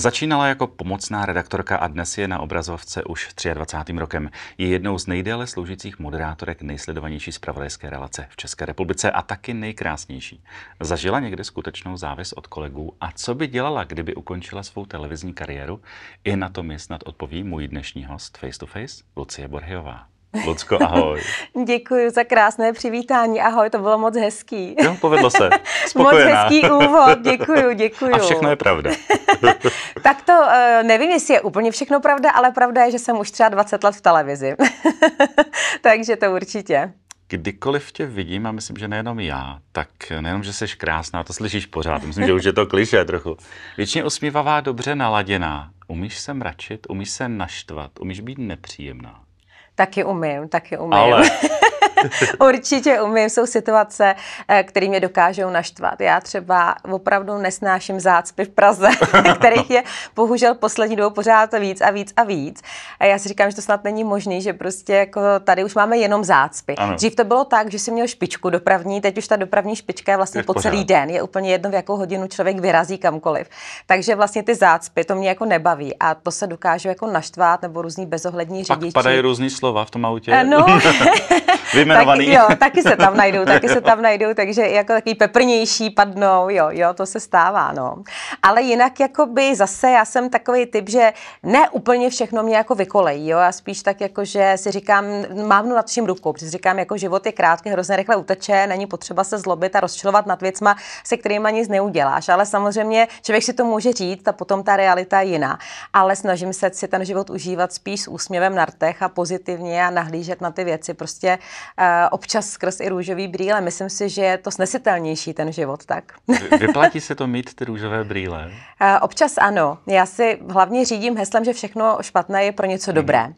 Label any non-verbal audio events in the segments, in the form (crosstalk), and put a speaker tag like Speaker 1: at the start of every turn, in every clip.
Speaker 1: Začínala jako pomocná redaktorka a dnes je na obrazovce už 23. rokem. Je jednou z nejdéle sloužících moderátorek nejsledovanější zpravodajské relace v České republice a taky nejkrásnější. Zažila někde skutečnou závis od kolegů a co by dělala, kdyby ukončila svou televizní kariéru? I na to mi snad odpoví můj dnešní host face to face, Lucie Borhejová. Lucko, ahoj.
Speaker 2: (laughs) Děkuji za krásné přivítání. Ahoj, to bylo moc hezký. Jo, povedlo se. (laughs) Spokojená. Moc hezký úvod, děkuji, děkuji. A všechno je pravda. (laughs) tak to eh, nevím, jestli je úplně všechno pravda, ale pravda je, že jsem už třeba 20 let v televizi. Takže to určitě
Speaker 1: kdykoliv tě vidím, a myslím, že nejenom já, tak nejenom, že jsi krásná, to slyšíš pořád, myslím, že už je to kliše trochu. Většině usmívavá, dobře naladěná. Umíš se mračit, umíš se naštvat, umíš být nepříjemná.
Speaker 2: Taky umím, taky umím. Ale (laughs) Určitě umím. Jsou situace, eh, které mě dokážou naštvat. Já třeba opravdu nesnáším zácpy v Praze, (laughs) kterých je bohužel poslední dobou pořád víc a víc a víc. A já si říkám, že to snad není možné, že prostě jako tady už máme jenom zácpy. Ano. Dřív to bylo tak, že jsi měl špičku dopravní, teď už ta dopravní špička je vlastně je po pořád. celý den. Je úplně jedno, v jakou hodinu člověk vyrazí kamkoliv. Takže vlastně ty zácpy, to mě jako nebaví a to se dokážu jako naštvat nebo různí bezohlední řidiči. Pak padají
Speaker 1: různý slova v tom autě. No. (laughs) Vy pojmenovaný. Taky, jo, taky se tam najdou, taky se tam
Speaker 2: najdou, takže jako takový peprnější padnou, jo, jo, to se stává, no. Ale jinak jakoby zase já jsem takový typ, že ne úplně všechno mě jako vykolejí, jo, já spíš tak jako, že si říkám, mám nad vším rukou, protože říkám, jako život je krátký, hrozně rychle uteče, není potřeba se zlobit a rozčilovat nad věcma, se kterými nic neuděláš, ale samozřejmě člověk si to může říct a potom ta realita je jiná. Ale snažím se si ten život užívat spíš s úsměvem na rtech a pozitivně a nahlížet na ty věci prostě Eh, občas skrz i růžový brýle. Myslím si, že je to snesitelnější ten život, tak?
Speaker 1: Vyplatí se to mít ty růžové brýle?
Speaker 2: Eh, občas ano. Já si hlavně řídím heslem, že všechno špatné je pro něco mhm. dobré. Hmm.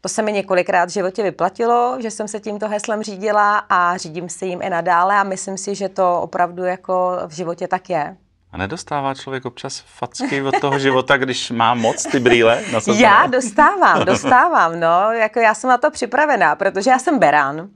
Speaker 2: To se mi několikrát v životě vyplatilo, že jsem se tímto heslem řídila a řídím se jim i nadále a myslím si, že to opravdu jako v životě tak je.
Speaker 1: A nedostává člověk občas facky od toho života, když má moc ty brýle? Na já
Speaker 2: dostávám, dostávám, no, jako já jsem na to připravená, protože já jsem berán.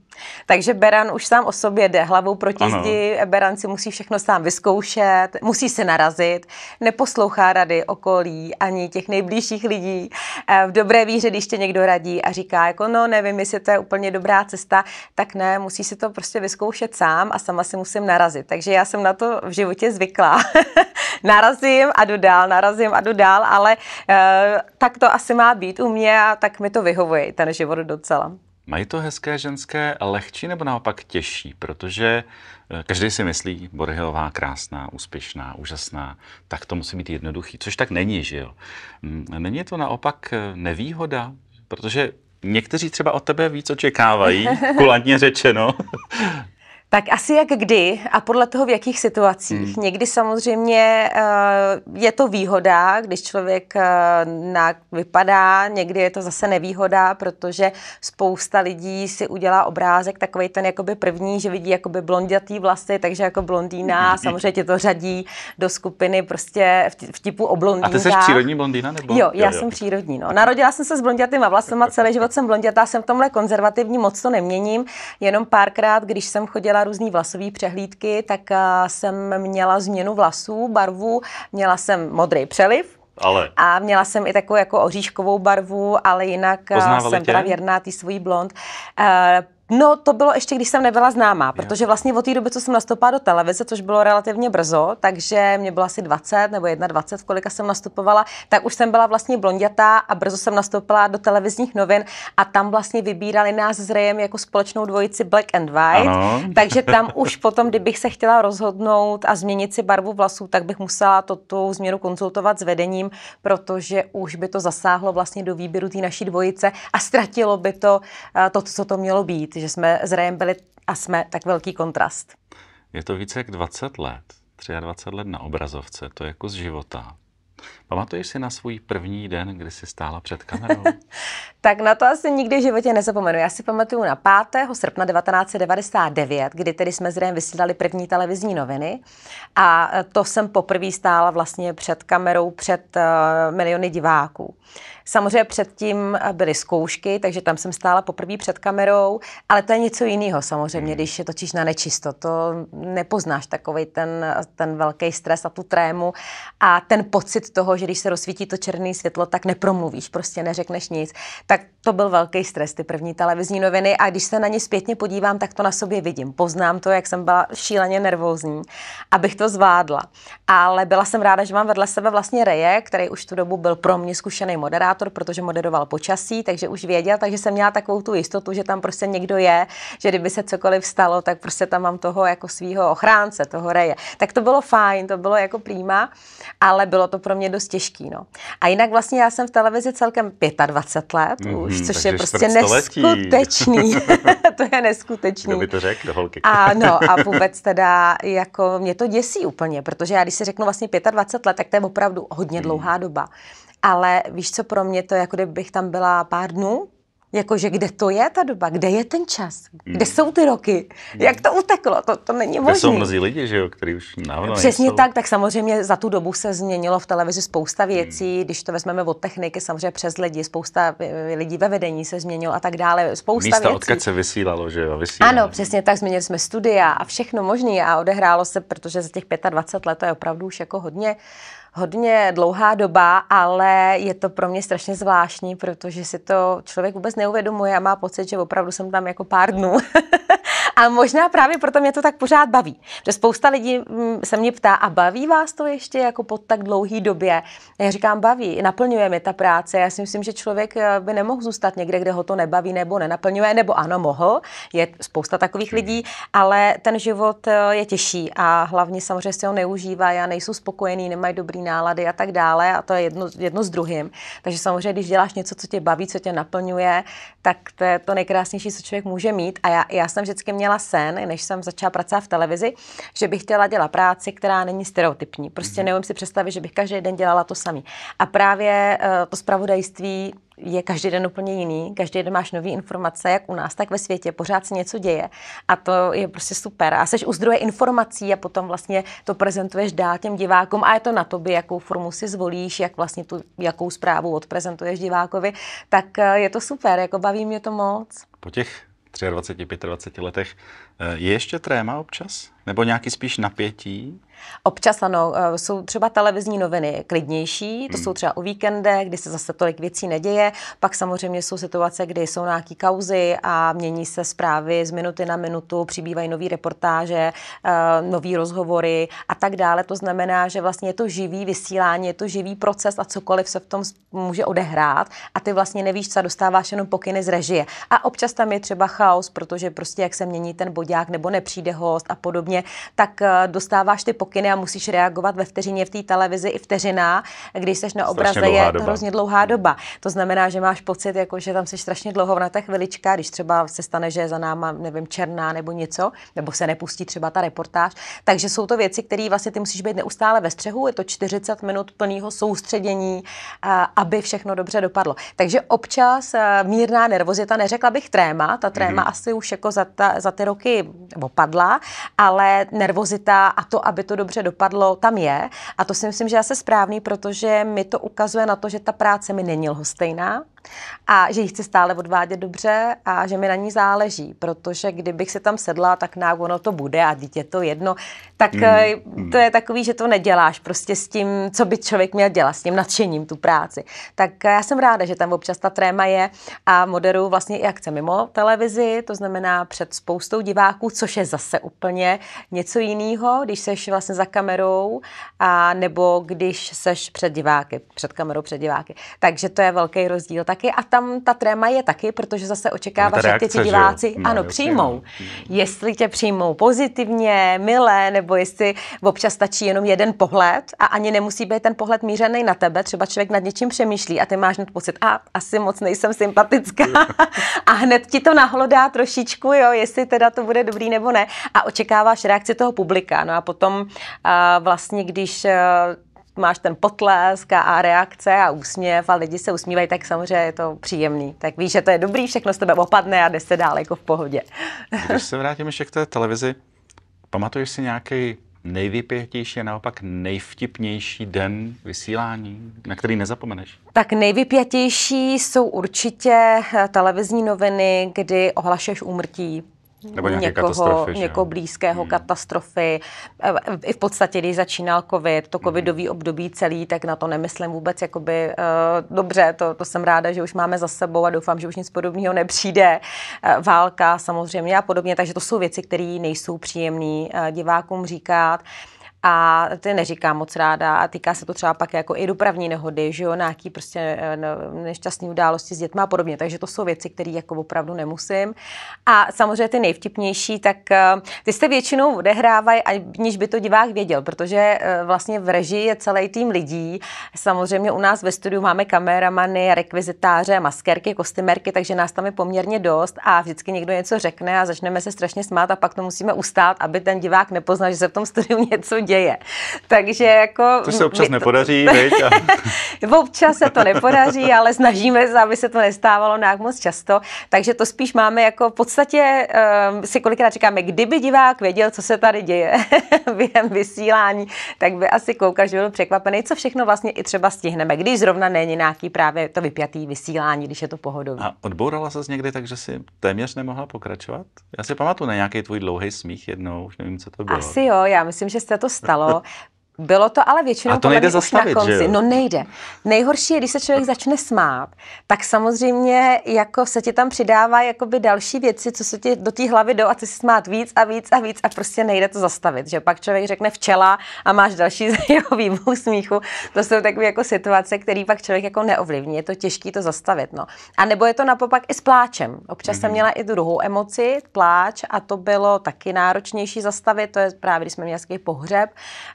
Speaker 2: Takže Beran už sám o sobě jde hlavou proti ano. zdi, Beran si musí všechno sám vyzkoušet, musí se narazit, neposlouchá rady okolí ani těch nejbližších lidí. E, v dobré víře, když tě někdo radí a říká, jako no nevím, jestli to je úplně dobrá cesta, tak ne, musí si to prostě vyzkoušet sám a sama si musím narazit. Takže já jsem na to v životě zvyklá. (laughs) narazím a jdu dál, narazím a jdu dál, ale e, tak to asi má být u mě a tak mi to vyhovuje ten život docela.
Speaker 1: Mají to hezké ženské lehčí nebo naopak těžší? Protože eh, každý si myslí, Borhilová krásná, úspěšná, úžasná, tak to musí být jednoduchý, což tak není, že jo? Mm, není to naopak eh, nevýhoda? Protože někteří třeba od tebe víc očekávají, (laughs) kulantně řečeno.
Speaker 2: Tak asi jak kdy a podle toho, v jakých situacích. Hmm. Někdy samozřejmě eh, je to výhoda, když člověk eh, vypadá, někdy je to zase nevýhoda, protože spousta lidí si udělá obrázek takový ten jakoby první, že vidí jakoby blondětý vlasy, takže jako blondýna, samozřejmě tě to řadí do skupiny prostě typu o blondýna. A ty jsi přírodní blondýna
Speaker 1: nebo? Jo, já jo, jo. jsem
Speaker 2: přírodní. No. Narodila jsem se s blondětýma vlasama, celý život jsem blondětá, jsem v tomhle konzervativní, moc to neměním, jenom párkrát, když jsem chodila dělala různé vlasové přehlídky, tak jsem měla změnu vlasů, barvu, měla jsem modrý přeliv, ale. A měla jsem i takovou jako oříškovou barvu, ale jinak Poznávali jsem tě? teda věrná svůj blond. Uh, No, to bylo ještě, když jsem nebyla známá, protože vlastně od té doby, co jsem nastoupila do televize, což bylo relativně brzo, takže mě bylo asi 20 nebo 21, v kolika jsem nastupovala, tak už jsem byla vlastně blondětá a brzo jsem nastoupila do televizních novin a tam vlastně vybírali nás s Rayem jako společnou dvojici Black and White, ano. (laughs) takže tam už potom, kdybych se chtěla rozhodnout a změnit si barvu vlasů, tak bych musela to, tu změnu konzultovat s vedením, protože už by to zasáhlo vlastně do výběru té naší dvojice a ztratilo by to, eh, to, co to mělo být že jsme s Rejem byli a jsme tak velký kontrast.
Speaker 1: Je to více jak 20 let, 23 let na obrazovce, to je kus jako života. Pamatuješ si na svůj první den, kdy jsi stála před kamerou?
Speaker 2: (laughs) tak na to asi nikdy v životě nezapomenu. Já si pamatuju na 5. srpna 1999, kdy tedy jsme s vysílali první televizní noviny a eh, to jsem poprvé stála vlastně před kamerou, před uh, miliony diváků. Samozřejmě předtím eh, byly zkoušky, takže tam jsem stála poprvé před kamerou, ale to je něco jiného samozřejmě, hmm. když je točíš na nečisto, to nepoznáš takový ten, ten velký stres a tu trému a ten pocit toho, že když se rozsvítí to černé světlo, tak nepromluvíš, prostě neřekneš nic. Tak to byl velký stres, ty první televizní noviny a když se na ně zpětně podívám, tak to na sobě vidím. Poznám to, jak jsem byla šíleně nervózní, abych to zvládla. Ale byla jsem ráda, že mám vedle sebe vlastně Reje, který už tu dobu byl pro mě zkušený moderátor moderátor, protože moderoval počasí, takže už věděl, takže jsem měla takovou tu jistotu, že tam prostě někdo je, že kdyby se cokoliv stalo, tak prostě tam mám toho jako svého ochránce, toho reje. Tak to bylo fajn, to bylo jako přímá, ale bylo to pro mě dost těžký. No. A jinak vlastně já jsem v televizi celkem 25 let mm-hmm, už, což je prostě neskutečný. (laughs) (laughs) to je neskutečný. Kdo by to řekl, holky? a no, a (laughs) vůbec teda jako mě to děsí úplně, protože já když si řeknu vlastně 25 let, tak to je opravdu hodně mhm. dlouhá doba ale víš co, pro mě to je, jako kdybych tam byla pár dnů, Jakože kde to je ta doba, kde je ten čas, hmm. kde hmm. jsou ty roky, hmm. jak to uteklo, to, to není možné. jsou mnozí
Speaker 1: lidi, že jo, který už dávno Přesně nejsou. tak,
Speaker 2: tak samozřejmě za tu dobu se změnilo v televizi spousta hmm. věcí, hmm. když to vezmeme od techniky, samozřejmě přes lidi, spousta eh, lidí ve vedení se změnilo a tak dále, spousta Místa, věcí. odkud
Speaker 1: se vysílalo, že jo, vysílalo.
Speaker 2: Ano, přesně tak, změnili jsme studia a všechno možné a odehrálo se, protože za těch 25 let to je opravdu už jako hodně, hodně dlouhá doba, ale je to pro mě strašně zvláštní, protože si to člověk vůbec neuvědomuje a má pocit, že opravdu jsem tam jako pár dnů. (laughs) a možná právě proto mě to tak pořád baví. Že spousta lidí mm, se mě ptá, a baví vás to ještě jako po tak dlouhý době? A já říkám, baví, naplňuje mi ta práce. Já si myslím, že člověk eh, by nemohl zůstat někde, kde ho to nebaví nebo nenaplňuje, nebo ano, mohl. Je spousta takových lidí, ale ten život eh, je těžší a hlavně samozřejmě se ho neužívá a nejsou spokojení, nemají dobrý nálady a tak dále. A to je jedno, jedno s druhým. Takže samozřejmě, když děláš něco, co tě baví, co tě naplňuje, tak to je to nejkrásnější, co člověk může mít. A já, já jsem vždycky měla sen, než jsem začala pracovat v televizi, že bych chtěla dělat práci, která není stereotypní. Prostě mm-hmm. neumím si představit, že bych každý den dělala to samý. A právě uh, to zpravodajství je každý den úplně jiný, každý den máš nové informace, jak u nás, tak ve světě, pořád se něco děje a to je prostě super. A seš u zdroje informací a potom vlastně to prezentuješ dál těm divákům a je to na tobě, jakou formu si zvolíš, jak vlastně tu, jakou zprávu odprezentuješ divákovi, tak eh, je to super, jako baví mě to moc.
Speaker 1: Po těch 23, 25 letech Eh, je ještě tréma občas? Nebo nějaký spíš napětí?
Speaker 2: Občas ano, eh, jsou třeba televizní noviny klidnější, to hmm. jsou třeba o víkendech, kdy se zase tolik věcí neděje, pak samozřejmě jsou situace, kdy jsou nějaké kauzy a mění se zprávy z minuty na minutu, přibývají nové reportáže, eh, nové rozhovory a tak dále. To znamená, že vlastně je to živý vysílání, je to živý proces a cokoliv se v tom může odehrát a ty vlastně nevíš, co dostáváš jenom pokyny z režie. A občas tam je třeba chaos, protože prostě jak se mění ten bod pohodák nebo nepřijde host a podobně, tak eh, dostáváš ty pokyny a musíš reagovat ve vteřině v té televizi i vteřina, když seš na obraze, je to hrozně dlouhá doba. To znamená, že máš pocit, jako, že tam jsi strašně dlouho na té chvilička, když třeba se stane, že je za náma, nevím, černá nebo něco, nebo se nepustí třeba ta reportáž. Takže jsou to věci, které vlastně ty musíš být neustále ve střehu, je to 40 minut plného soustředění, eh, aby všechno dobře dopadlo. Takže občas eh, mírná nervozita, neřekla bych tréma, ta tréma mm-hmm. asi už jako za, ta, za ty roky jakoby opadla, ale nervozita a to, aby to dobře dopadlo, tam je. A to si myslím, že je asi správný, protože mi to ukazuje na to, že ta práce mi není lhostejná a že ji chci stále odvádět dobře a že mi na ní záleží, protože kdybych se tam sedla, tak na ono to bude a dítě to jedno, tak mm. to je takový, že to neděláš prostě s tím, co by člověk měl dělat, s tím nadšením tu práci. Tak eh, já jsem ráda, že tam občas ta tréma je a moderu vlastně i akce mimo televizi, to znamená před spoustou diváků, což je zase úplně něco jiného, když seš vlastně za kamerou a nebo když seš před diváky, před kamerou před diváky. Takže to je velký rozdíl, taky a tam ta tréma je taky, protože zase očekává, že ty diváci no, ano, přijmou. No. Jestli tě přijmou pozitivně, milé, nebo jestli občas stačí jenom jeden pohled a ani nemusí být ten pohled mířený na tebe, třeba člověk nad něčím přemýšlí a ty máš hned pocit, a asi moc nejsem sympatická (laughs) a hned ti to nahlodá trošičku, jo, jestli teda to bude dobrý nebo ne a očekáváš reakci toho publika. No a potom uh, vlastně, když uh, máš ten potlesk a reakce a úsměv a lidi se usmívají, tak samozřejmě je to příjemný. Tak víš, že to je dobrý, všechno z tebe opadne a jde se dál jako v pohodě.
Speaker 1: (laughs) Když se vrátím ještě k té televizi, pamatuješ si nějaký nejvypětější a naopak nejvtipnější den vysílání, na který nezapomeneš?
Speaker 2: Tak nejvypětější jsou určitě eh, televizní noviny, kdy ohlašuješ úmrtí nebo někoho, někoho blízkého, hmm. katastrofy. E, I v podstatě, když začínal covid, to hmm. covidový hmm. období celý, tak na to nemyslím vůbec jakoby, uh, dobře, to, to jsem ráda, že už máme za sebou a doufám, že už nic podobného nepřijde. Uh, válka samozřejmě a podobně, takže to jsou věci, které nejsou příjemné uh, divákům říkat. Uh, a ty neříkám moc ráda a týká se to třeba pak jako i dopravní nehody, že jo, nějaký prostě eh, nešťastné události s dětmi a podobně, takže to jsou věci, které jako opravdu nemusím. A samozřejmě ty nejvtipnější, tak eh, ty se většinou odehrávají, aniž by to divák věděl, protože eh, vlastně v režii je celý tým lidí. Samozřejmě u nás ve studiu máme kameramany, rekvizitáře, maskerky, kostymerky, takže nás tam je poměrně dost a vždycky někdo něco řekne a začneme se strašně smát a pak to musíme ustát, aby ten divák nepoznal, že se v tom studiu (laughs) něco děje. Takže jako... To se občas my, nepodaří, to, (laughs) a... (laughs) občas se to nepodaří, ale snažíme se, aby se to nestávalo nějak moc často. Takže to spíš máme jako v podstatě, um, si kolikrát říkáme, kdyby divák věděl, co se tady děje (laughs) během vysílání, tak by asi koukal, že byl překvapený, co všechno vlastně i třeba stihneme, když zrovna není nějaký právě to vypjatý vysílání, když je to pohodové. A
Speaker 1: odbourala se někdy tak, že si téměř nemohla pokračovat? Já si pamatuju na nějaký tvůj dlouhý smích jednou, už nevím, co to bylo. Asi
Speaker 2: jo, já myslím, že jste to stalo. Bylo to ale většinou A to nejde zastavit, na konci. Že jo? No nejde. Nejhorší je, když se člověk začne smát, tak samozřejmě jako se ti tam přidává jakoby další věci, co se ti do té hlavy jdou a ty si smát víc a víc a víc a prostě nejde to zastavit. Že pak člověk řekne včela a máš další (laughs) jeho výbuch smíchu. To jsou takové jako situace, které pak člověk jako neovlivní. Je to těžké to zastavit. No. A nebo je to napopak i s pláčem. Občas mm-hmm. jsem mhm. měla i druhou emoci, pláč a to bylo taky náročnější zastavit. To je právě, když jsme měli nějaký pohřeb.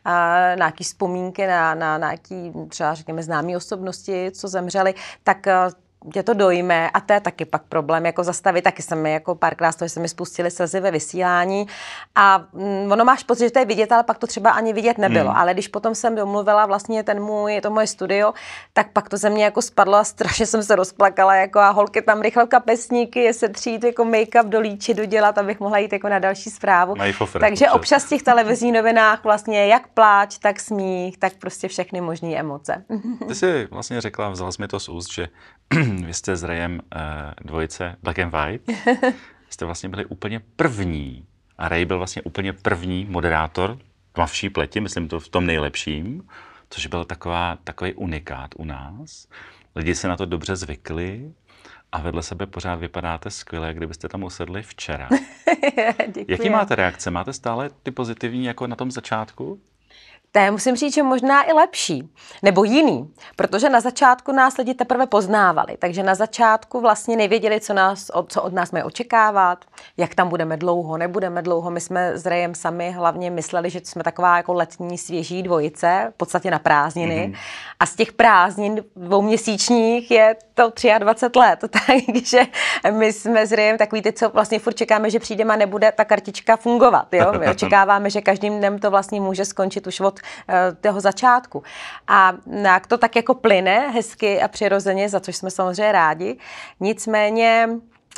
Speaker 2: A nějaký vzpomínky na, na, na nějaký třeba řekněme známé osobnosti, co zemřeli, tak eh, tě to dojme a to je taky pak problém jako zastavit. Taky se mi jako párkrát to, že se mi spustili slzy ve vysílání a mm, ono máš pocit, že to je vidět, ale pak to třeba ani vidět nebylo. Hmm. Ale když potom jsem domluvila vlastně ten můj, to moje studio, tak pak to ze mě jako spadlo a strašně jsem se rozplakala jako a holky tam rychle kapesníky, je se třít jako make-up do líči dodělat, abych mohla jít jako na další zprávu. Fofre, Takže občas. občas v těch televizních novinách vlastně jak pláč, tak smích, tak prostě všechny možné emoce.
Speaker 1: Ty jsi vlastně řekla, vzala mi to z úst, že vy jste s Rayem uh, eh, dvojice Black and White. (laughs) jste vlastně byli úplně první. A Ray byl vlastně úplně první moderátor tmavší pleti, myslím to v tom nejlepším, což byl taková, takový unikát u nás. Lidi se na to dobře zvykli a vedle sebe pořád vypadáte skvěle, kdybyste tam usedli včera. (laughs) Jaký máte reakce? Máte stále ty pozitivní jako na tom začátku?
Speaker 2: To je, musím říct, že možná i lepší, nebo jiný, protože na začátku nás lidi teprve poznávali, takže na začátku vlastně nevěděli, co, nás, co od nás mají očekávat, jak tam budeme dlouho, nebudeme dlouho. My jsme s Rejem sami hlavně mysleli, že jsme taková jako letní svěží dvojice, v podstatě na prázdniny. Mm-hmm. A z těch prázdnin dvouměsíčních je to 23 let, (laughs) takže my jsme s Rejem takový ty, co vlastně furt čekáme, že přijde a nebude ta kartička fungovat. Jo? My (laughs) očekáváme, že každým dnem to vlastně může skončit už od Eh, toho začátku. A to tak jako plyne hezky a přirozeně, za což jsme samozřejmě rádi. Nicméně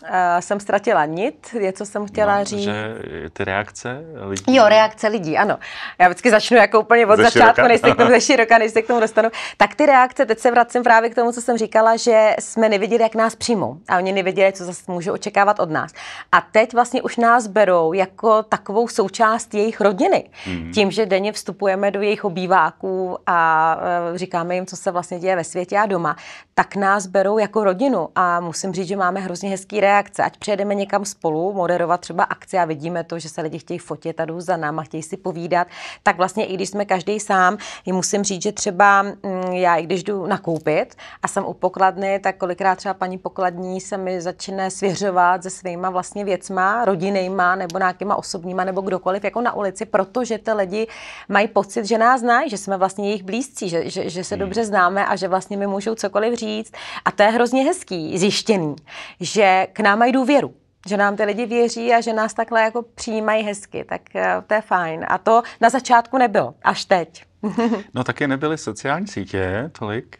Speaker 2: uh, jsem ztratila nit, je, co jsem chtěla no, říct.
Speaker 1: Že ty reakce lidí.
Speaker 2: Jo, reakce lidí, ano. Já vždycky začnu jako úplně od ze začátku, než se k tomu (laughs) ze široka, než se k tomu dostanu. Tak ty reakce, teď se vracím právě k tomu, co jsem říkala, že jsme neviděli, jak nás přijmou. A oni neviděli, co zase můžou očekávat od nás. A teď vlastně už nás berou jako takovou součást jejich rodiny. Mm-hmm. Tím, že denně vstupujeme do jejich obýváků a uh, říkáme jim, co se vlastně děje ve světě a doma, tak nás berou jako rodinu. A musím říct, že máme hrozně hezký reakce, ať přejedeme někam spolu, moderovat třeba akci a vidíme to, že se lidi chtějí fotit a jdou za náma, chtějí si povídat, tak vlastně i když jsme každý sám, jim musím říct, že třeba mm, já, i když jdu nakoupit a jsem u pokladny, tak kolikrát třeba paní pokladní se mi začne svěřovat se svýma vlastně věcma, rodinejma nebo nějakýma osobníma nebo kdokoliv jako na ulici, protože ty lidi mají pocit, že nás znají, že jsme vlastně jejich blízcí, že, že, že se hmm. dobře známe a že vlastně mi můžou cokoliv říct. A to je hrozně hezký, zjištěný, že k nám mají důvěru že nám ty lidi věří a že nás takhle jako přijímají hezky, tak eh, to je fajn. A to na začátku nebylo, až teď. (laughs)
Speaker 1: no taky nebyly sociální sítě tolik.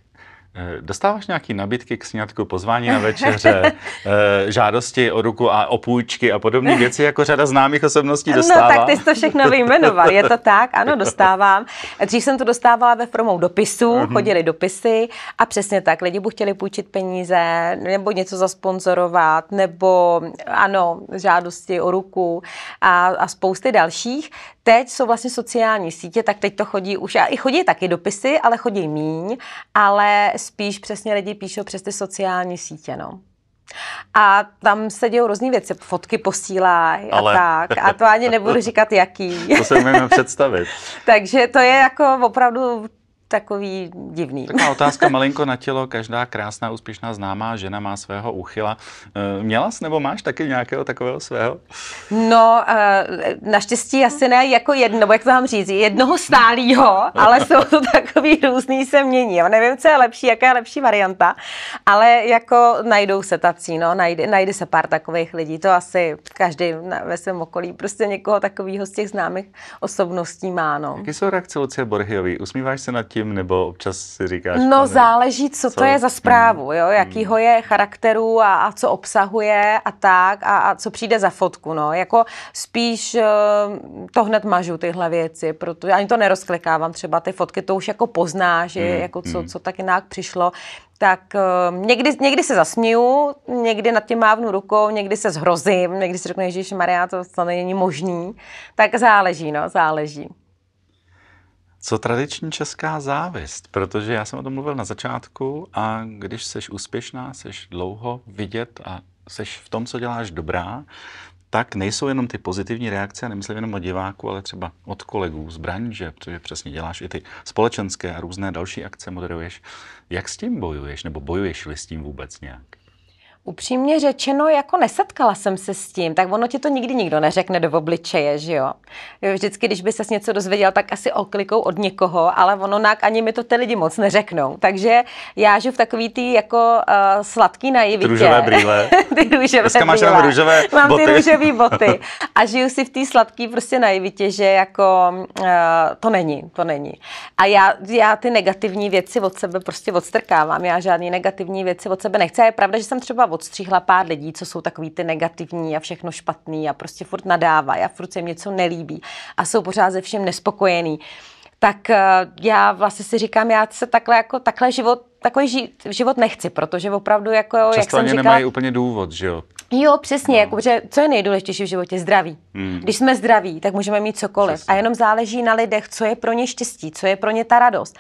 Speaker 1: Eh, dostáváš nějaké nabídky k snědku, pozvání na večeře, eh, žádosti o ruku a o půjčky a podobné věci, jako řada známých osobností no, dostává? No tak ty jsi to všechno vyjmenoval, je to
Speaker 2: tak, ano, dostávám. Dřív jsem to dostávala ve formou dopisů, mhm. chodili dopisy a přesně tak, lidi by chtěli půjčit peníze nebo něco zasponzorovat, nebo ano, žádosti o ruku a, a spousty dalších teď jsou vlastně sociální sítě, tak teď to chodí už, a i chodí taky dopisy, ale chodí míň, ale spíš přesně lidi píšou přes ty sociální sítě, no. A tam se dějou různé věci, fotky posílají a Ale. tak. A to ani nebudu říkat jaký. (laughs) To se můžeme
Speaker 1: představit.
Speaker 2: (laughs) Takže to je jako opravdu takový
Speaker 1: divný. Taková otázka malinko na tělo. Každá krásná, úspěšná, známá žena má svého uchyla. Eh, měla jsi nebo máš taky nějakého takového svého?
Speaker 2: No, eh, naštěstí asi ne jako jedno, jak to mám říct, jednoho stálýho, ale jsou to takový různý se mění. Já nevím, co je lepší, jaká je lepší varianta, ale jako najdou se tací, no, najde, najde se pár takových lidí. To asi každý ve svém okolí prostě někoho takového z těch známých osobností má, no.
Speaker 1: Jaké jsou reakce Lucie Borhiový? Usmíváš se nad tím? tím, nebo občas si říkáš... No pane,
Speaker 2: záleží, co, co to je za zprávu, hmm. jo, jakýho je charakteru a, a co obsahuje a tak a, a co přijde za fotku, no, jako spíš uh, to hned mažu tyhle věci, protože ani to nerozklikávám třeba ty fotky, to už jako pozná, že mm, jako co, mm. co tak jinak přišlo, tak uh, někdy, někdy se zasměju, někdy nad tím mávnu rukou, někdy se zhrozím, někdy si řeknu, že Maria, to, to není možný. Tak záleží, no, záleží
Speaker 1: co tradiční česká závist? Protože já jsem o tom mluvil na začátku a když jsi úspěšná, jsi dlouho vidět a jsi v tom, co děláš dobrá, tak nejsou jenom ty pozitivní reakce, a nemyslím jenom o diváku, ale třeba od kolegů z branže, protože přesně děláš i ty společenské a různé další akce moderuješ. Jak s tím bojuješ, nebo bojuješ li s tím vůbec nějak?
Speaker 2: Upřímně řečeno, jako nesetkala jsem se s tím, tak ono ti to nikdy nikdo neřekne do obličeje, že jo. Vždycky, když by ses něco dozvěděl, tak asi oklikou od někoho, ale ono nák ani mi to ty lidi moc neřeknou. Takže já žiju v takový ty jako uh, sladký naivitě. Růžové brýle. (laughs) ty růžové Dneska máš brýle. růžové Mám ty růžové (laughs) boty. A žiju si v té sladký prostě naivitě, že jako uh, to není, to není. A já, já ty negativní věci od sebe prostě odstrkávám. Já žádné negativní věci od sebe nechci. A je pravda, že jsem třeba odstřihla pár lidí, co jsou takový ty negativní a všechno špatný a prostě furt nadávají a furt se jim něco nelíbí a jsou pořád ze všem nespokojený tak eh, já vlastně si říkám, já se takhle jako, takhle život, takový život nechci, protože opravdu jako, Často jak jsem říkala... nemají
Speaker 1: úplně důvod, že jo?
Speaker 2: Jo, přesně, no. jako, že co je nejdůležitější v životě? Zdraví. Hmm. Když jsme zdraví, tak můžeme mít cokoliv. Přesně. A jenom záleží na lidech, co je pro ně štěstí, co je pro ně ta radost.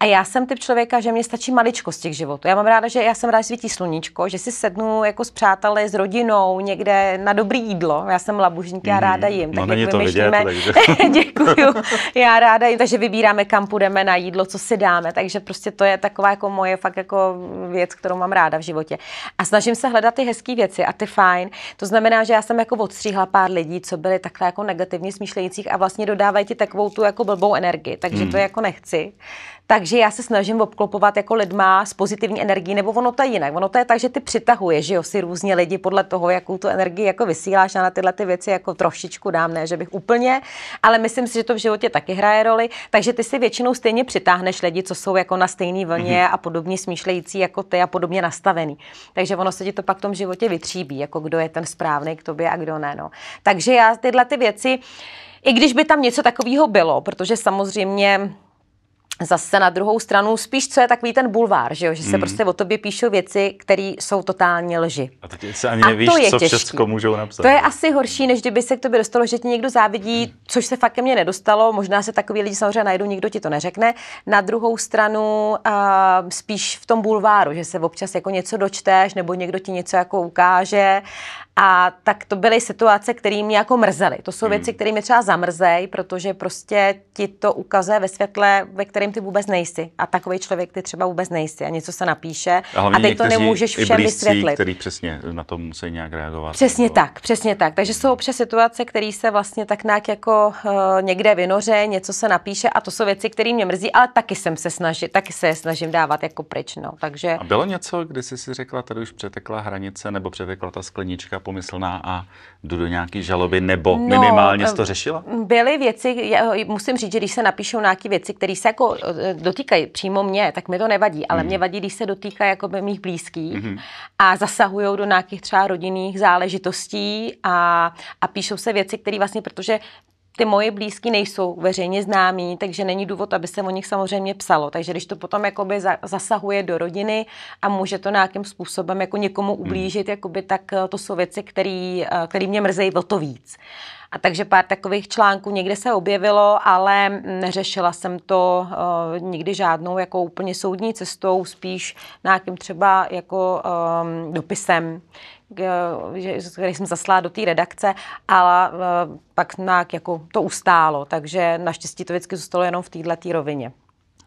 Speaker 2: A já jsem typ člověka, že mě stačí maličkost těch životů. Já mám ráda, že já jsem ráda, svítí sluníčko, že si sednu jako s přáteli, s rodinou někde na dobrý jídlo. Já jsem labužník, já mhm. ráda jim. No, tak jak to vidět, takže... (laughs) děkuju, já ráda jim, takže vybíráme, kam půjdeme na jídlo, co si dáme. Takže prostě to je taková jako moje fakt jako věc, kterou mám ráda v životě. A snažím se hledat ty hezké věci a ty fajn. To znamená, že já jsem jako odstříhla pár lidí, co byli takhle jako negativně smýšlejících a vlastně dodávají ti takovou tu jako blbou energii, takže hmm. to jako nechci. Takže já se snažím obklopovat jako lidma s pozitivní energií, nebo ono to je jinak. Ono to je tak, že ty přitahuješ, že jo, si různě lidi podle toho, jakou tu energii jako vysíláš a na tyhle ty věci jako trošičku dám, ne, že bych úplně, ale myslím si, že to v životě taky hraje roli, takže ty si většinou stejně přitáhneš lidi, co jsou jako na stejné vlně mm-hmm. a podobně smýšlející jako ty a podobně nastavený. Takže ono se ti to pak v tom životě vytříbí, jako kdo je ten správný k tobě a kdo ne. No. Takže já tyhle ty věci, i když by tam něco takového bylo, protože samozřejmě zase na druhou stranu spíš, co je takový ten bulvár, že, jo? že se mm. prostě o tobě píšou věci, které jsou totálně lži.
Speaker 1: A teď se ani a nevíš, to je co těžký. všecko můžou napsat. To je
Speaker 2: asi horší, než kdyby se k tobě dostalo, že ti někdo závidí, mm. což se fakt ke mně nedostalo. Možná se takový lidi samozřejmě najdou, nikdo ti to neřekne. Na druhou stranu uh, spíš v tom bulváru, že se občas jako něco dočteš, nebo někdo ti něco jako ukáže a tak to byly situace, které mě jako mrzely. To jsou hmm. věci, které mě třeba zamrzejí, protože prostě ti to ukazuje ve světle, ve kterém ty vůbec nejsi. A takový člověk ty třeba vůbec nejsi. A něco se napíše a, a teď to nemůžeš všem blízcí, vysvětlit. který
Speaker 1: přesně na to musí nějak reagovat. Přesně
Speaker 2: nebo... tak, přesně tak. Takže jsou občas situace, které se vlastně tak nějak jako uh, někde vynoře, něco se napíše a to jsou věci, které mě mrzí, ale taky jsem se snažil, taky se snažím dávat jako pryč.
Speaker 1: No. Takže... A bylo něco, kdy jsi si řekla, tady už přetekla hranice nebo přetekla ta sklenička, pomyslná a jdu do nějaké žaloby nebo no, minimálně jsi to eh, řešila?
Speaker 2: Byly věci, eh, musím říct, že když se napíšou nějaké věci, které se jako eh, dotýkají přímo mě, tak mi to nevadí, ale mm. mě vadí, když se dotýkají jako mých blízkých mm. a zasahují do nějakých třeba rodinných záležitostí a, a píšou se věci, které vlastně, protože ty moje blízky nejsou veřejně známí, takže není důvod, aby se o nich samozřejmě psalo. Takže když to potom jakoby zasahuje do rodiny a může to nějakým způsobem jako někomu ublížit, jakoby, tak eh, to jsou věci, které eh, mě mrzejí o to víc. A takže pár takových článků někde se objevilo, ale neřešila jsem to uh, nikdy žádnou jako úplně soudní cestou, spíš nějakým třeba jako um, dopisem, eh, který jsem zaslala do té redakce, ale pak nějak jako to ustálo, takže naštěstí to vždycky zůstalo jenom v této rovině.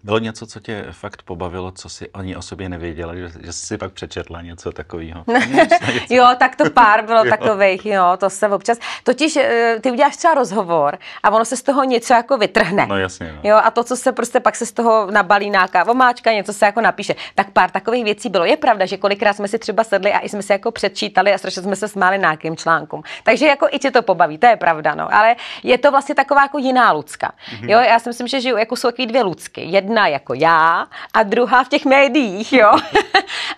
Speaker 1: Bylo něco, co tě fakt pobavilo, co si ani o sobě nevěděla, že, že jsi pak přečetla něco takového? (laughs)
Speaker 2: jo, tak to pár bylo (laughs) takových, jo, to se občas. Totiž eh, ty uděláš třeba rozhovor a ono se z toho něco jako vytrhne. No jasně. No. Jo, a to, co se prostě pak se z toho nabalí nějaká omáčka, něco se jako napíše. Tak pár takových věcí bylo. Je pravda, že kolikrát jsme si třeba sedli a i jsme si jako předčítali a strašně jsme se smáli nějakým článkům. Takže jako i tě to pobaví, to je pravda, no. Ale je to vlastně taková jako jiná lucka. Mhm. Jo, já si myslím, že žiju, jako jsou takový dvě lucky. Jedna jedna jako já a druhá v těch médiích, jo. (laughs)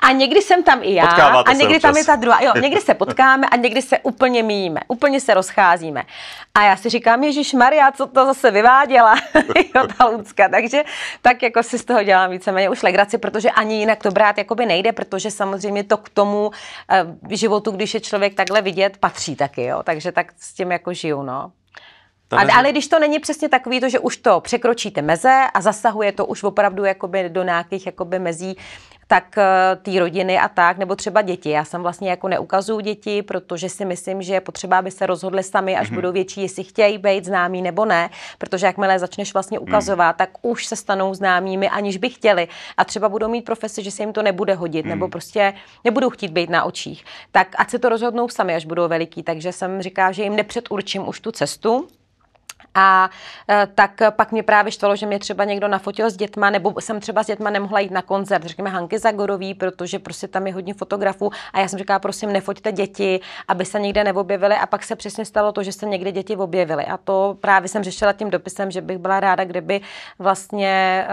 Speaker 2: A někdy jsem tam i já Potkáváte a někdy tam je ta druhá. Jo, (laughs) někdy se potkáme a někdy se úplně míjíme, úplně se rozcházíme. A já si říkám, Ježíš Maria, co to zase vyváděla, (laughs) jo, ta Lucka. Takže tak jako si z toho dělám víceméně už legraci, protože ani jinak to brát jakoby nejde, protože samozřejmě to k tomu eh, životu, když je člověk takhle vidět, patří taky, jo. Takže tak s tím jako žiju, no. To a, ale když to není přesně takový to, že už to překročíte meze a zasahuje to už opravdu jakoby do nějakých jakoby mezí, tak eh, ty rodiny a tak, nebo třeba děti. Já jsem vlastně jako neukazuju děti, protože si myslím, že je potřeba, aby se rozhodli sami, až mm-hmm. budou větší, jestli chtějí být známí nebo ne, protože jakmile začneš vlastně mhm. ukazovat, mm. tak už se stanou známými, aniž by chtěli. A třeba budou mít profesi, že se jim to nebude hodit, mm. nebo mhm. prostě nebudou chtít být na očích. Tak ať se to rozhodnou sami, až budou veliký. Takže jsem říká, že jim nepředurčím už tu cestu, a eh, tak eh, pak mě právě štvalo, že mě třeba někdo nafotil s dětma, nebo jsem třeba s dětma nemohla jít na koncert, řekněme Hanky Zagorový, protože prostě tam je hodně fotografů a já jsem říkala, prosím, nefoťte děti, aby se někde neobjevily a pak se přesně stalo to, že se někde děti objevily a to právě jsem řešila tím dopisem, že bych byla ráda, kdyby vlastně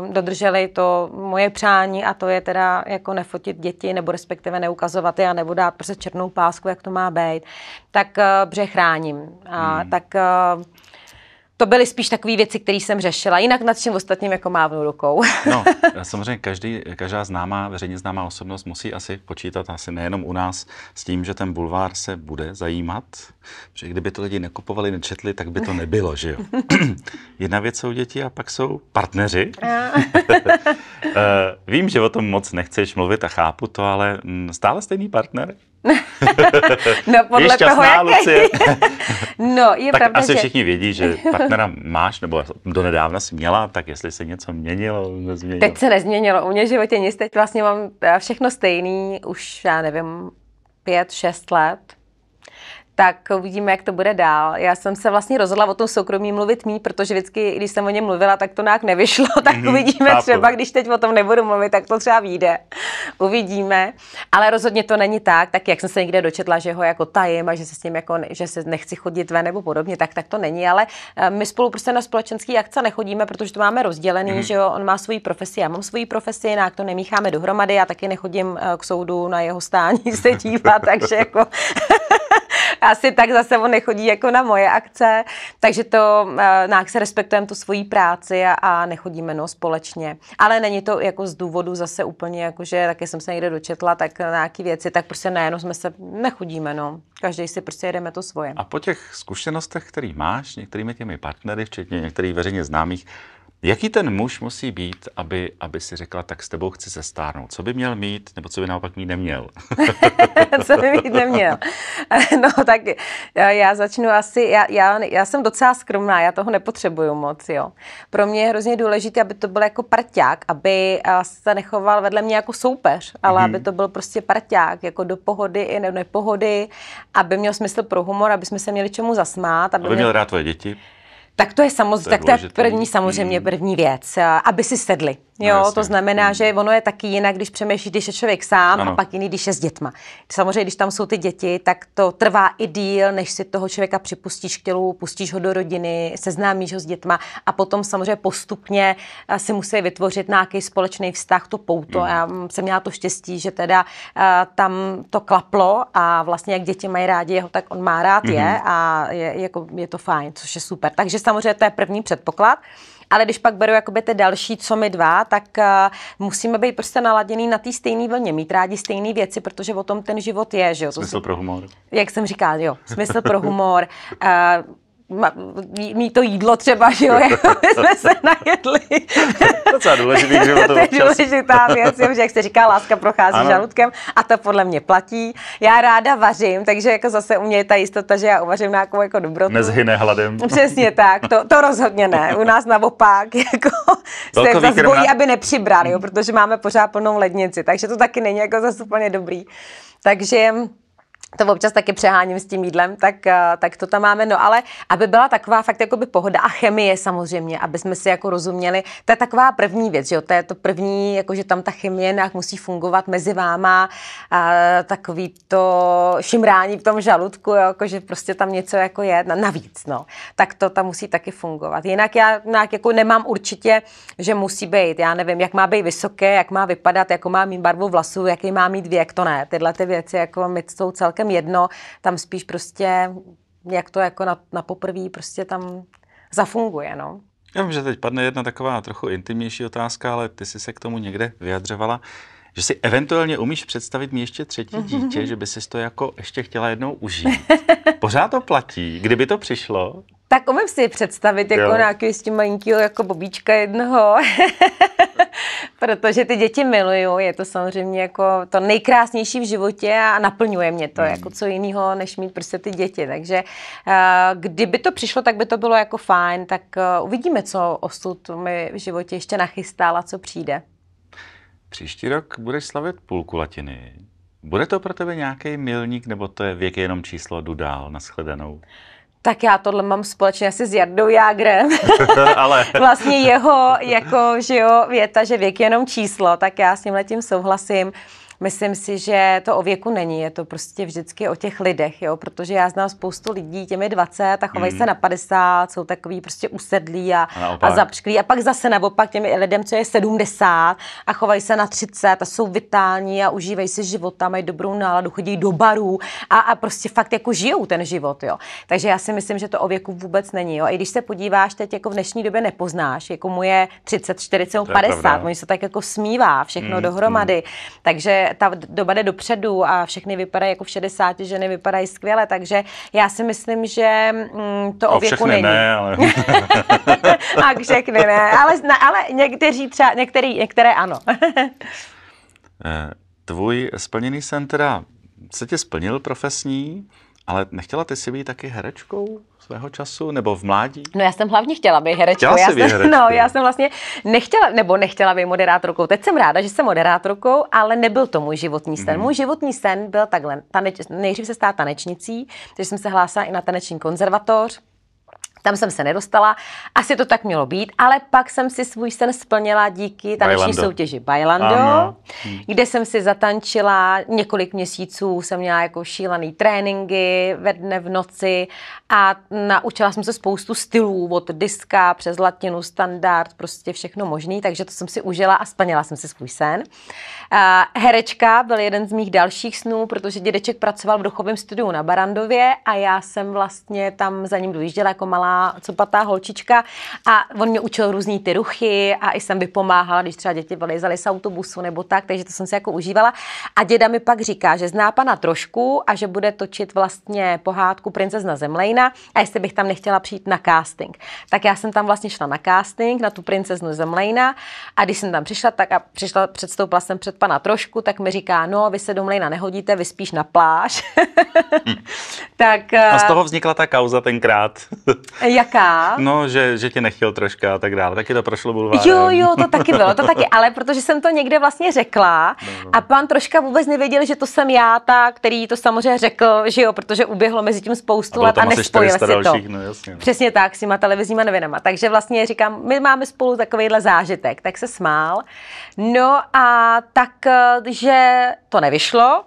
Speaker 2: uh, dodrželi to moje přání a to je teda jako nefotit děti nebo respektive neukazovat je a nebo dát prostě černou pásku, jak to má být, tak uh, břeh chráním. A hmm. tak uh, to byly spíš takové věci, které jsem řešila. Jinak nad čím ostatním jako mávnu rukou. no,
Speaker 1: (laughs) samozřejmě každý, každá známá, veřejně známá osobnost musí asi počítat, asi nejenom u nás, s tím, že ten bulvár se bude zajímat. Protože kdyby to lidi nekupovali, nečetli, tak by to nebylo, že jo? (clears throat) Jedna věc jsou děti a pak jsou partneři. (laughs) Eh, vím, že o tom moc nechceš mluvit a chápu to, ale mm, stále stejný partner? (laughs) no podle je šťastná, toho, jaké Lucie.
Speaker 2: (laughs) no, je tak pravda, asi že... všichni
Speaker 1: vědí, že partnera máš, nebo do nedávna jsi měla, tak jestli se něco měnilo, nezměnilo. Teď se
Speaker 2: nezměnilo, u mě v životě nic, teď vlastně mám eh, všechno stejný, už já nevím, pět, šest let tak uvidíme, jak to bude dál. Já jsem se vlastně rozhodla o tom soukromí mluvit mý, protože vždycky, když jsem o něm mluvila, tak to nějak nevyšlo, (laughs) tak mm uvidíme chápu. třeba, když teď o tom nebudu mluvit, tak to třeba vyjde. Uvidíme. Ale rozhodně to není tak, tak jak jsem se někde dočetla, že ho jako tajím a že se s ním jako, že se nechci chodit ven nebo podobně, tak tak to není, ale eh, my spolu prostě na společenský akce nechodíme, protože to máme rozdělený, mm že jo, on má svoji profesi, já mám svoji profesi, nějak to nemícháme dohromady, já taky nechodím eh, k soudu na jeho stání (laughs) se dívat, takže jako (laughs) asi tak zase on nechodí jako na moje akce, takže to eh, nějak se respektujeme tu svoji práci a, a nechodíme no společně. Ale není to jako z důvodu zase úplně, jako že taky jsem se někde dočetla, tak nějaký věci, tak prostě ne, no jsme se nechodíme, no. Každý si prostě jedeme to svoje.
Speaker 1: A po těch zkušenostech, který máš, některými těmi partnery, včetně některých veřejně známých, Jaký ten muž musí být, aby, aby si řekla, tak s tebou chci sestárnout? Co by měl mít, nebo co by naopak mít neměl? (laughs) co by mít neměl?
Speaker 2: (laughs) no tak já začnu asi, já, já, já jsem docela skromná, já toho nepotřebuju moc, jo. Pro mě je hrozně důležité, aby to byl jako parťák, aby eh, se nechoval vedle mě jako soupeř, ale mm-hmm. aby to byl prostě parťák, jako do pohody i nepohody, aby měl smysl pro humor, aby jsme se měli čemu zasmát. Aby, aby měl, měl rád tvoje děti. Tak to je samozřejmě, tak to je první samozřejmě mm. první věc, eh, aby si sedli. No, jo, no, to znamená, mm. že ono je taky jinak, když přemýšlí, když je člověk sám ano. a pak jiný, když je s dětma. Samozřejmě, když tam jsou ty děti, tak to trvá i díl, než si toho člověka připustíš k tělu, pustíš ho do rodiny, seznámíš ho s dětma a potom samozřejmě postupně eh, si musí vytvořit nějaký společný vztah, to pouto. Mm. Já mm, jsem měla to štěstí, že teda uh, tam to klaplo a vlastně jak děti mají rádi jeho, tak on má rád mm. je mhm. a je, jako, je to fajn, což je super. Takže samozřejmě to je první předpoklad ale když pak beru jakoby ty další, co my dva, tak uh, musíme být prostě naladěný na té stejné vlně, mít rádi stejné věci, protože o tom ten život je, že jo. Smysl jsi, pro humor. Jak jsem říkal, jo, smysl pro humor. Uh, mít to jídlo třeba, že jo, (laughs) jsme se najedli
Speaker 1: docela důležitý v životu. (laughs) to je důležitá věc, jo, že
Speaker 2: jak jste říká, láska prochází ano. žaludkem a to podle mě platí. Já ráda vařím, takže jako zase u mě je ta jistota, že já uvařím nějakou jako dobrotu.
Speaker 1: Nezhyne hladem. (laughs) Přesně
Speaker 2: tak, to, to rozhodně ne. U nás naopak (laughs) jako
Speaker 1: se zase krmná... bojí, aby
Speaker 2: nepřibrali, jo, protože máme pořád plnou lednici, takže to taky není jako zase úplně dobrý. Takže to občas taky přeháním s tím jídlem, tak, eh, tak to tam máme. No ale aby byla taková fakt jakoby pohoda a chemie samozřejmě, aby jsme si jako rozuměli, to je taková první věc, jo, to je to první, jako že tam ta chemie nějak musí fungovat mezi váma, a, eh, takový to šimrání v tom žaludku, jako že prostě tam něco jako je navíc, no. Tak to tam musí taky fungovat. Jinak já nějak jako nemám určitě, že musí být, já nevím, jak má být vysoké, jak má vypadat, jako má mít barvu vlasů, jaký má mít věk, to ne. Tyhle ty věci jako my jsou celkem celkem jedno, tam spíš prostě, jak to jako na, na poprví, prostě tam zafunguje, no.
Speaker 1: Já vím, že teď padne jedna taková trochu intimnější otázka, ale ty jsi se k tomu někde vyjadřovala, že si eventuálně umíš představit mi ještě třetí (laughs) dítě, že by si to jako ještě chtěla jednou užít. Pořád to platí, kdyby to přišlo?
Speaker 2: Tak umím si představit jako jo. nějaký s tím malinkýho jako bobíčka jednoho, (laughs) protože ty děti miluju, je to samozřejmě jako to nejkrásnější v životě a naplňuje mě to, mm. jako co jiného, než mít prostě ty děti, takže eh, kdyby to přišlo, tak by to bylo jako fajn, tak eh, uvidíme, co osud mi v životě ještě nachystal co přijde.
Speaker 1: Příští rok budeš slavit půlku latiny. Bude to pro tebe nějaký milník, nebo to je věk jenom číslo, jdu dál, nashledanou?
Speaker 2: Tak já tohle mám společně asi s Jardou Jágrem.
Speaker 1: (laughs) Ale. (laughs) vlastně jeho, jako,
Speaker 2: že jo, věta, že věk je jenom číslo, tak já s tím letím souhlasím. Myslím si, že to o věku není, je to prostě vždycky o těch lidech, jo? protože já znám spoustu lidí těmi 20 a chovají mm. se hmm. na 50, jsou takový prostě usedlí a, a, naopak. a A pak zase naopak těmi lidem, co je 70 a chovají se na 30 a jsou vitální a užívají si života, mají dobrou náladu, chodí do barů a, a prostě fakt jako žijou ten život. Jo? Takže já si myslím, že to o věku vůbec není. Jo? A i když se podíváš, teď jako v dnešní době nepoznáš, jako mu je 30, 40, 50, oni se tak jako smívá všechno mm, dohromady. Mm. Takže ta doba jde dopředu a všechny vypadají jako v 60, ženy vypadají skvěle, takže já si myslím, že mm, to o, o věku není. Ne, ale... (laughs) a všechny ne, ale, ale někteří třeba, některý, některé ano. (laughs)
Speaker 1: Eh, tvůj splněný sen teda se tě splnil profesní? Ale nechtěla ty si být taky herečkou svého času nebo v mládí?
Speaker 2: No já jsem hlavně chtěla být herečkou. Chtěla já jsem, no, herečkou. No já jsem vlastně nechtěla, nebo nechtěla být moderátorkou. Teď jsem ráda, že jsem moderátorkou, ale nebyl to můj životní sen. Mm. Můj životní sen byl takhle. Taneč, nejdřív se stát tanečnicí, takže jsem se hlásila i na taneční konzervatoř tam jsem se nedostala, asi to tak mělo být, ale pak jsem si svůj sen splnila díky taneční soutěži Bailando, ano. Hmm. kde jsem si zatančila několik měsíců, jsem měla jako šílený tréninky ve dne v noci a naučila jsem se spoustu stylů, od diska přes latinu, standard, prostě všechno možný, takže to jsem si užila a splnila jsem si svůj sen. A herečka byl jeden z mých dalších snů, protože dědeček pracoval v duchovém studiu na Barandově a já jsem vlastně tam za ním dojížděla jako malá co copatá holčička a on mě učil různý ty ruchy a i jsem vypomáhala, když třeba děti vylezaly z autobusu nebo tak, takže to jsem si jako užívala. A děda mi pak říká, že zná pana trošku a že bude točit vlastně pohádku Princezna Zemlejna a jestli bych tam nechtěla přijít na casting. Tak já jsem tam vlastně šla na casting, na tu Princeznu Zemlejna a když jsem tam přišla, tak a přišla, předstoupila jsem před pana trošku, tak mi říká, no, vy se do Mlejna nehodíte, vy spíš na pláž. (laughs) Hm. tak, a z eh, toho
Speaker 1: vznikla ta kauza tenkrát. (laughs)
Speaker 2: Jaká?
Speaker 1: No, že, že tě nechtěl troška a tak dále. Taky to prošlo bulvárem. Jo, jo, to taky bylo, to taky, ale
Speaker 2: protože jsem to někde vlastně řekla no. no. a pan troška vůbec nevěděl, že to jsem já ta, který to samozřejmě řekl, že jo, protože uběhlo mezi tím spoustu a let a nespojil si dalších, to. No, jasně. No. Přesně tak, s těma televizníma novinama. Takže vlastně říkám, my máme spolu takovýhle zážitek, tak se smál. No a tak, že to nevyšlo.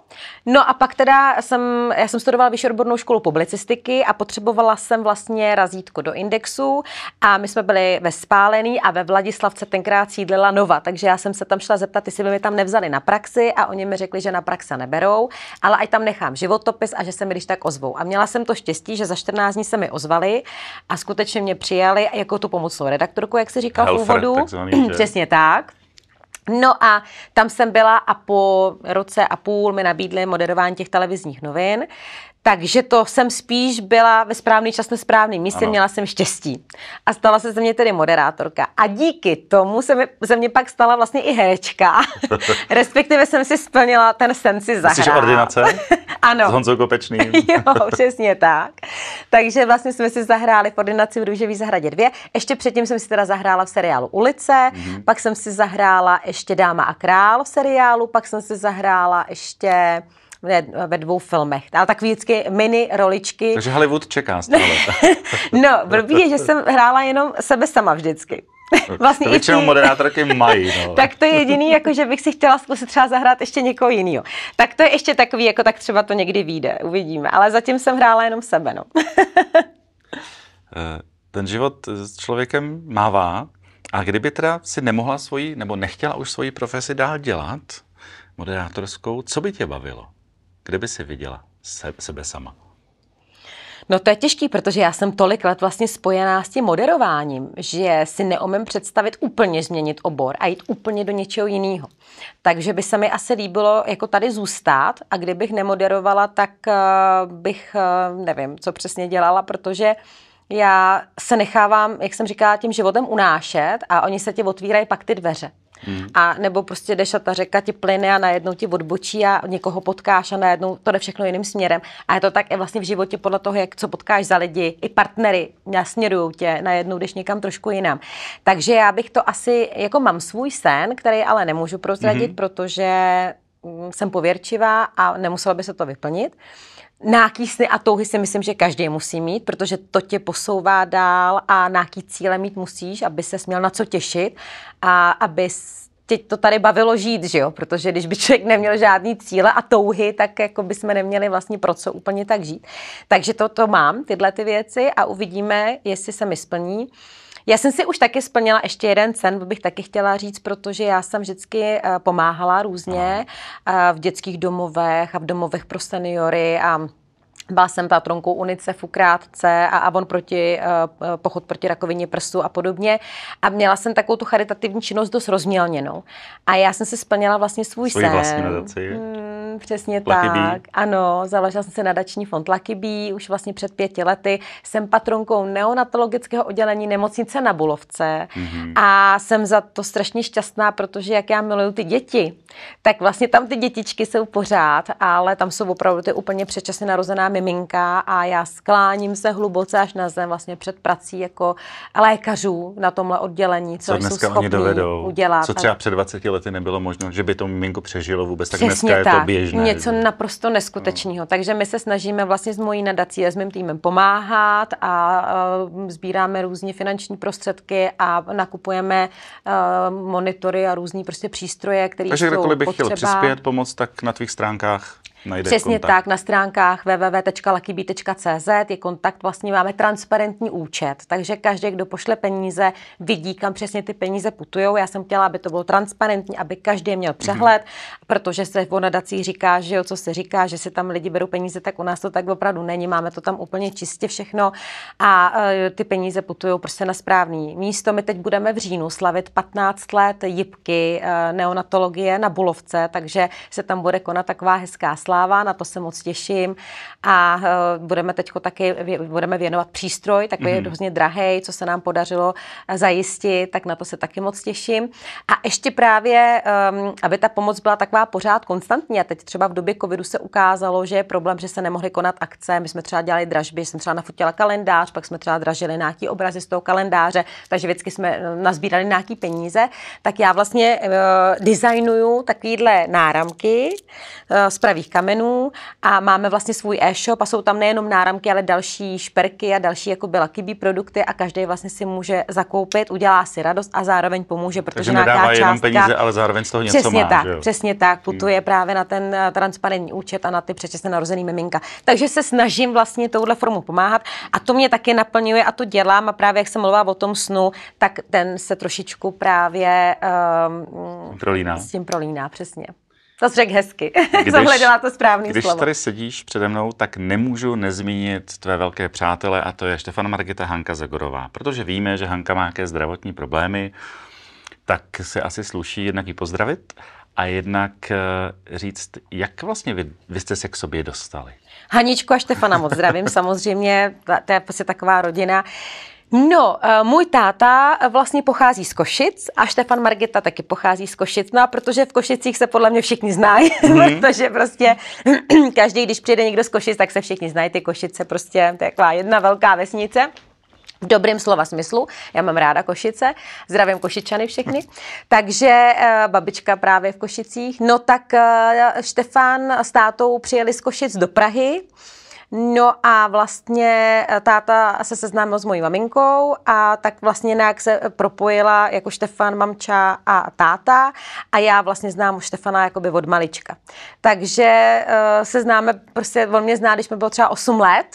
Speaker 2: No a pak teda jsem, já jsem studovala vyšší odbornou školu publicistiky a potřebovala jsem vlastně razí razítko do indexu a my jsme byli ve Spálený a ve Vladislavce tenkrát sídlila Nova, takže já jsem se tam šla zeptat, jestli by mi tam nevzali na praxi a oni mi řekli, že na praxe neberou, ale ať tam nechám životopis a že se mi když tak ozvou. A měla jsem to štěstí, že za 14 dní se mi ozvali a skutečně mě přijali jako tu pomocnou redaktorku, jak se říkal Helfer, v úvodu. Takzvaný, (clears throat) Přesně tak. No a tam jsem byla a po roce a půl mi nabídli moderování těch televizních novin. Takže to jsem spíš byla ve správný čas na správný místě, měla jsem štěstí. A stala se ze mě tedy moderátorka. A díky tomu se mi, ze mě pak stala vlastně i herečka. (laughs) Respektive jsem si splnila ten sen si zahrát. Jsi ordinace?
Speaker 1: (laughs) ano. S Honzou Kopečným. (laughs) jo,
Speaker 2: přesně tak. Takže vlastně jsme si zahráli v ordinaci v Růžový zahradě 2. Ještě předtím jsem si teda zahrála v seriálu Ulice, mm-hmm. pak jsem si zahrála ještě Dáma a král v seriálu, pak jsem si zahrála ještě ve, ve dvou filmech. Ale tak vždycky mini roličky. Takže
Speaker 1: Hollywood čeká stále.
Speaker 2: (laughs) no, blbý je, že jsem hrála jenom sebe sama
Speaker 1: vždycky. vlastně to většinou moderátorky mají. No. (laughs) tak
Speaker 2: to je jediný, jako že bych si chtěla zkusit třeba zahrát ještě někoho jiného. Tak to je ještě takový, jako tak třeba to někdy vyjde, uvidíme. Ale zatím jsem hrála jenom sebe, no. (laughs)
Speaker 1: Eh, ten život s člověkem mává. A kdyby teda si nemohla svoji, nebo nechtěla už svoji profesi dál dělat, moderátorskou, co by tě bavilo? Kde by si viděla se, sebe sama?
Speaker 2: No to je těžký, protože já jsem tolik let vlastně spojená s tím moderováním, že si neumím představit úplně změnit obor a jít úplně do něčeho jiného. Takže by se mi asi líbilo jako tady zůstat a kdybych nemoderovala, tak eh, bych eh, nevím, co přesně dělala, protože uh, já se nechávám, jak jsem říkala, tím životem unášet a oni se ti otvírají pak ty dveře. Hmm. A nebo prostě jdeš a ta řeka ti plyne a najednou ti odbočí a někoho potkáš a najednou to jde všechno jiným směrem. A je to tak i vlastně v životě podle toho, jak co potkáš za lidi, i partnery nasměrují tě, najednou jdeš někam trošku jinam. Takže já bych to asi, jako mám svůj sen, který ale nemůžu prozradit, hmm. protože mm, jsem pověrčivá a nemusela by se to vyplnit. Uh, Náký sny a touhy si myslím, že každý musí mít, protože to tě posouvá dál a náký cíle mít musíš, aby se měl na co těšit a aby tě to tady bavilo žít, že jo? Protože když by člověk neměl žádný cíle a touhy, tak jako by jsme neměli vlastně pro co úplně tak žít. Takže to, to mám, tyhle ty věci a uvidíme, jestli se mi splní. Já jsem si už taky splnila ještě jeden sen, bych taky chtěla říct, protože já jsem vždycky eh, pomáhala různě eh, v dětských domovech a v domovech pro seniory a byla jsem patronkou UNICEFu krátce a Avon proti, uh, pochod proti rakovině prstu a podobně. A měla jsem takovou tu charitativní činnost dost rozmělněnou. A já jsem si splnila vlastně svůj Svoji sen. Vlastní nadaci. Hmm přesně Lucky tak. Bee. Ano, založila jsem se nadační fond Lucky Bee, už vlastně před pěti lety. Jsem patronkou neonatologického oddělení nemocnice na Bulovce mm-hmm. a jsem za to strašně šťastná, protože jak já miluju ty děti, tak vlastně tam ty dětičky jsou pořád, ale tam jsou opravdu ty úplně předčasně narozená miminka a já skláním se hluboce až na zem vlastně před prací jako lékařů na tomhle oddělení, co, co dneska jsou schopni oni dovedou, udělat. Co třeba
Speaker 1: před 20 lety nebylo možno, že by to miminko přežilo vůbec, tak Přesně dneska tak. je to běžné běžné. Něco
Speaker 2: naprosto no. neskutečného. No. Takže my se snažíme vlastně s mojí nadací a s mým týmem pomáhat a uh, sbíráme různé finanční prostředky a nakupujeme uh, monitory a různé prostě přístroje, které Takže kdokoliv by potřeba. chtěl přispět,
Speaker 1: pomoct, tak na tvých stránkách Najde Přesně kontakt. tak,
Speaker 2: na stránkách www.lakybee.cz je kontakt, vlastně máme transparentní účet, takže každý, kdo pošle peníze, vidí, kam přesně ty peníze putují. Já jsem chtěla, aby to bylo transparentní, aby každý měl přehled, mm-hmm. protože se v nadací říká, že jo, co se říká, že si tam lidi berou peníze, tak u nás to tak opravdu není, máme to tam úplně čistě všechno a e, ty peníze putují prostě na správný místo. My teď budeme v říjnu slavit 15 let jibky e, neonatologie na Bulovce, takže se tam bude konat taková hezká slavit. Sláva, na to se moc těším. A eh, budeme teď taky budeme věnovat přístroj, takový mm-hmm. hrozně drahý, co se nám podařilo eh, zajistit, tak na to se taky moc těším. A ještě právě, um, aby ta pomoc byla taková pořád konstantní, a teď třeba v době covidu se ukázalo, že je problém, že se nemohly konat akce, my jsme třeba dělali dražby, jsem třeba nafotila kalendář, pak jsme třeba dražili nějaký obrazy z toho kalendáře, takže vždycky jsme eh, nazbírali nějaký peníze, tak já vlastně uh, designuju takovýhle náramky uh, z pravých kam pramenů a máme vlastně svůj e-shop a jsou tam nejenom náramky, ale další šperky a další jako byla kybí produkty a každý vlastně si může zakoupit, udělá si radost a zároveň pomůže, protože Takže nedává částka, jenom peníze, ale
Speaker 1: zároveň z toho něco přesně má. Tak, jo? přesně
Speaker 2: tak, hmm. putuje hmm. právě na ten eh, transparentní účet a na ty předčasně narozený miminka. Takže se snažím vlastně touhle formu pomáhat a to mě taky naplňuje a to dělám a právě jak jsem mluvila o tom snu, tak ten se trošičku právě um, prolíná. s tím prolíná, přesně. To jsi řekl hezky. (laughs) Když, Zohledila to správný když slovo. Když tady
Speaker 1: sedíš přede mnou, tak nemůžu nezmínit tvé velké přátele a to je Štefan Margita Hanka Zagorová. Protože víme, že Hanka má nějaké zdravotní problémy, tak se asi sluší jednak ji pozdravit a jednak eh, říct, jak vlastně vy, vy jste se k sobě dostali.
Speaker 2: Haničku a Štefana moc zdravím, (laughs) samozřejmě, to je prostě taková rodina. No, eh, můj táta vlastně pochází z Košic a Štefan Margita taky pochází z Košic. No a protože v Košicích se podle mě všichni znají, mm-hmm. (laughs) protože prostě (clears throat) každý, když přijde někdo z Košic, tak se všichni znají. Ty Košice prostě, to je taková jedna velká vesnice v dobrém slova smyslu. Já mám ráda Košice, zdravím Košičany všechny. Takže eh, babička právě v Košicích. No tak eh, Štefan s tátou přijeli z Košic do Prahy No a vlastně eh, táta se seznámil s mojí maminkou a tak vlastně nějak se eh, propojila jako Štefan, mamča a táta a já vlastně znám Štefana jakoby od malička. Takže eh, se známe, prostě on mě zná, když mi bylo třeba 8 let,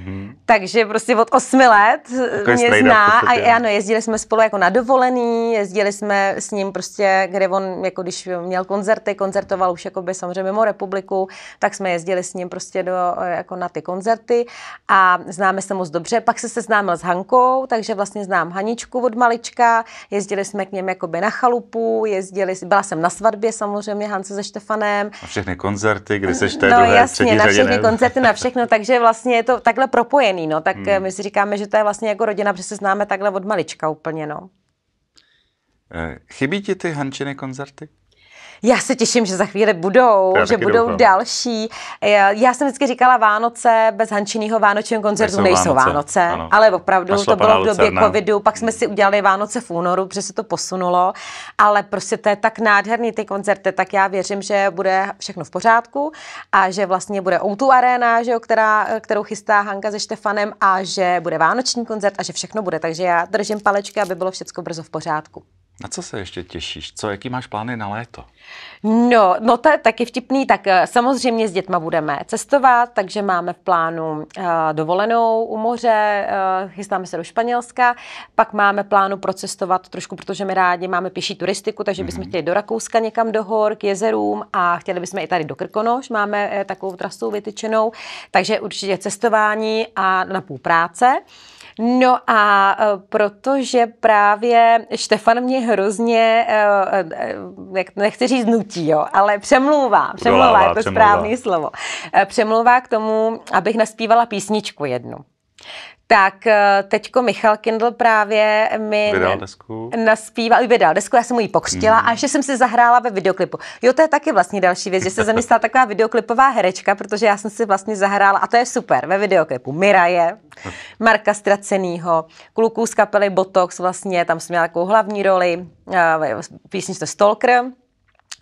Speaker 2: Mhm. Takže prostě od osmi let Takový mě zná a ano, jezdili jsme spolu jako na dovolený, jezdili jsme s ním prostě, kde on, jako když měl koncerty, koncertoval už jako by samozřejmě mimo republiku, tak jsme jezdili s ním prostě do, jako na ty koncerty a známe se moc dobře. Pak se seznámil s Hankou, takže vlastně znám Haničku od malička, jezdili jsme k něm jako by na chalupu, jezdili, byla jsem na svatbě samozřejmě Hance se Štefanem.
Speaker 1: A všechny koncerty, kdy se no, druhé, jasně, na všechny koncerty,
Speaker 2: na všechno, takže vlastně je to takhle takhle propojený, no, tak hmm. my si říkáme, že to je vlastně jako rodina, protože se známe takhle od malička úplně, no.
Speaker 1: Eh, chybí ti ty Hančiny koncerty?
Speaker 2: Já se těším, že za chvíli budou, já že budou doufám. další. Eh, já, jsem vždycky říkala Vánoce, bez Hančinýho vánočního koncertu nejsou Vánoce, Vánoce ale opravdu Našla to bylo v době Lucerna. covidu, pak jsme si udělali Vánoce v únoru, protože se to posunulo, ale prostě to je tak nádherný ty koncerty, tak já věřím, že bude všechno v pořádku a že vlastně bude O2 Arena, že jo, která, kterou chystá Hanka se Štefanem a že bude Vánoční koncert a že všechno bude, takže já držím palečky, aby bylo všechno brzo v pořádku.
Speaker 1: Na co se ještě těšíš? Co, jaký máš plány na léto? No, no to
Speaker 2: je taky vtipný, tak eh, samozřejmě s dětma budeme cestovat, takže máme v plánu uh, dovolenou u moře, uh, chystáme se do Španělska, pak máme plánu procestovat trošku, protože my rádi máme pěší turistiku, takže bychom mm-hmm. chtěli do Rakouska někam do hor, k jezerům a chtěli bychom i tady do Krkonoš, máme uh, takovou trasu vytyčenou, takže určitě cestování a na půl práce. No a e, protože právě Štefan mě hrozně, e, e, jak nechci říct nutí, jo, ale přemlouvá, přemlouvá Dolává, je to přemlouvá. správný slovo, přemlouvá k tomu, abych naspívala písničku jednu. Tak eh, teďko Michal Kindl právě mi naspíval, vydal desku, já jsem mu ji pokřtila mm. a ještě jsem si zahrála ve videoklipu. Jo, to je taky vlastně další věc, že se zamyslela taková videoklipová herečka, protože já jsem si vlastně zahrála, a to je super, ve videoklipu Miraje, Marka Stracenýho, kluků z kapely Botox vlastně, tam jsem měla takovou hlavní roli, eh, písnička Stalker,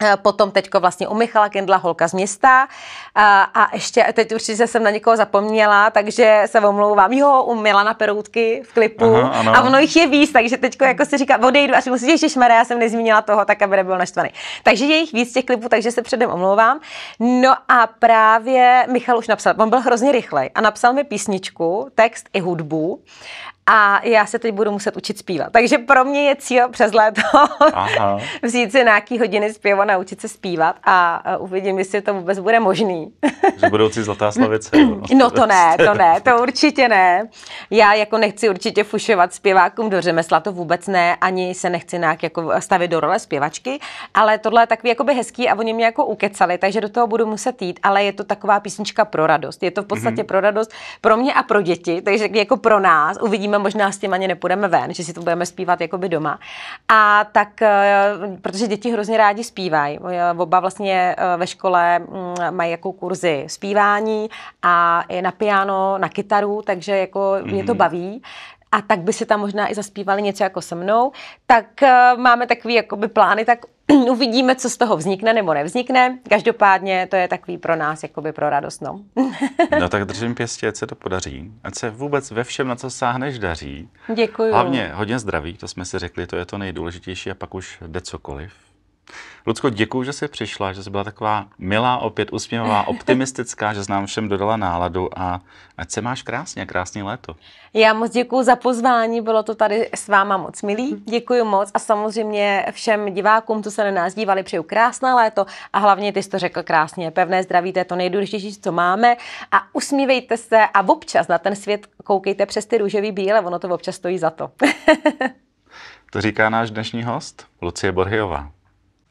Speaker 2: Eh, potom teďko vlastně u Michala Kendla holka z města a, eh, a ještě teď určitě jsem na někoho zapomněla, takže se omlouvám. Jo, u Milana Peroutky v klipu Aha, a ono jich je víc, takže teďko jako si říká, odejdu až musíte ještě šmara, já jsem nezmínila toho, tak aby nebyl naštvaný. Takže je jich víc těch klipů, takže se předem omlouvám. No a právě Michal už napsal, on byl hrozně rychlej a napsal mi písničku, text i hudbu a já se teď budu muset učit zpívat. Takže pro mě je cíl přes léto (laughs) Aha. vzít si nějaký hodiny zpěvo a naučit se zpívat a uvidím, jestli to vůbec bude možný.
Speaker 1: Že budoucí zlatá slavice. (laughs) no to ne, to ne,
Speaker 2: to (laughs) určitě ne. Já jako nechci určitě fušovat zpěvákům do řemesla, to vůbec ne, ani se nechci nějak jako stavit do role zpěvačky, ale tohle je takový jako hezký a oni mě jako ukecali, takže do toho budu muset jít, ale je to taková písnička pro radost. Je to v podstatě mm-hmm. pro radost pro mě a pro děti, takže jako pro nás. Uvidíme, uvidíme, možná s tím ani nepůjdeme ven, že si to budeme zpívat by doma. A tak, eh, protože děti hrozně rádi zpívají, eh, oba vlastně eh, ve škole mm, mají jako kurzy zpívání a i na piano, na kytaru, takže jako mm-hmm. mě to mhm. baví a tak by se tam možná i zaspívali něco jako se mnou, tak máme takový jakoby plány, tak (clears throat) uvidíme, co z toho vznikne nebo nevznikne. Každopádně to je takový pro nás, jakoby pro radost. No,
Speaker 1: (laughs) no tak držím pěstě, ať se to podaří. Ať se vůbec ve všem, na co sáhneš, daří. Děkuji. Hlavně hodně zdraví, to jsme si řekli, to je to nejdůležitější a pak už jde cokoliv. Lucko, děkuji, že jsi přišla, že jsi byla taková milá, opět usměvavá, (laughs) optimistická, že jsi nám všem dodala náladu a ať se máš krásně, krásný léto.
Speaker 2: Já moc děkuji za pozvání, bylo to tady s váma moc milý, děkuji moc a samozřejmě všem divákům, co se na nás dívali, přeju krásné léto a hlavně ty jsi to řekl krásně, pevné zdraví, to je to nejdůležitější, co máme a usmívejte se a občas na ten svět koukejte přes ty růžový bíle, ono to občas stojí za to.
Speaker 1: (laughs) to říká náš dnešní host, Lucie Borhiová.